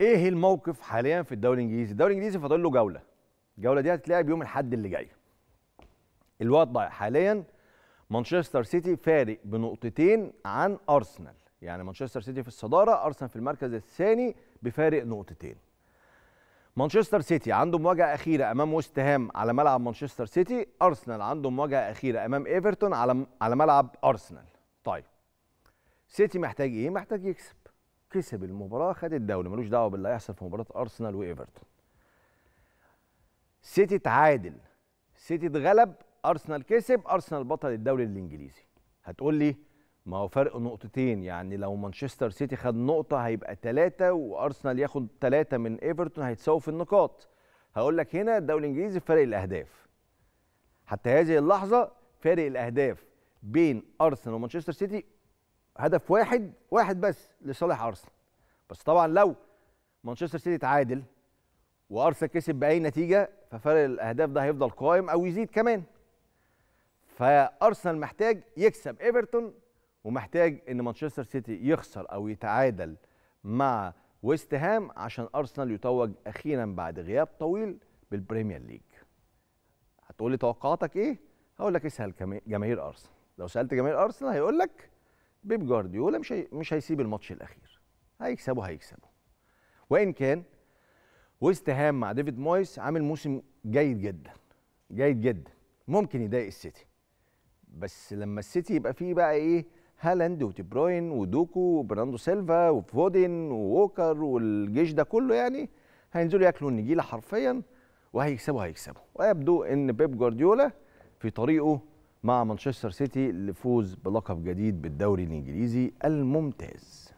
ايه الموقف حاليا في الدوري الانجليزي الدوري الانجليزي فاضل له جوله الجوله دي هتتلعب يوم الاحد اللي جاي الوضع حاليا مانشستر سيتي فارق بنقطتين عن ارسنال يعني مانشستر سيتي في الصداره ارسنال في المركز الثاني بفارق نقطتين مانشستر سيتي عنده مواجهه اخيره امام ويست هام على ملعب مانشستر سيتي ارسنال عنده مواجهه اخيره امام ايفرتون على على ملعب ارسنال طيب سيتي محتاج ايه محتاج يكسب كسب المباراه خد الدوري ملوش دعوه باللي هيحصل في مباراه ارسنال وايفرتون سيتي اتعادل سيتي اتغلب ارسنال كسب ارسنال بطل الدوري الانجليزي هتقول لي ما هو فرق نقطتين يعني لو مانشستر سيتي خد نقطه هيبقى ثلاثه وارسنال ياخد ثلاثه من ايفرتون هيتساووا في النقاط هقول لك هنا الدوري الانجليزي فرق الاهداف حتى هذه اللحظه فارق الاهداف بين ارسنال ومانشستر سيتي هدف واحد واحد بس لصالح ارسنال بس طبعا لو مانشستر سيتي تعادل وارسنال كسب باي نتيجه ففرق الاهداف ده هيفضل قائم او يزيد كمان فارسنال محتاج يكسب ايفرتون ومحتاج ان مانشستر سيتي يخسر او يتعادل مع ويست هام عشان ارسنال يتوج اخيرا بعد غياب طويل بالبريمير ليج هتقول لي توقعاتك ايه هقول لك اسال جماهير ارسنال لو سالت جماهير ارسنال هيقول لك بيب جوارديولا مش هي... مش هيسيب الماتش الاخير هيكسبوا هيكسبوا وان كان ويست هام مع ديفيد مويس عامل موسم جيد جدا جيد جدا ممكن يضايق السيتي بس لما السيتي يبقى فيه بقى ايه هالاند وتي بروين ودوكو وبراندو سيلفا وفودن ووكر والجيش ده كله يعني هينزلوا ياكلوا النجيله حرفيا وهيكسبوا هيكسبوا ويبدو ان بيب جوارديولا في طريقه مع مانشستر سيتي لفوز بلقب جديد بالدوري الانجليزي الممتاز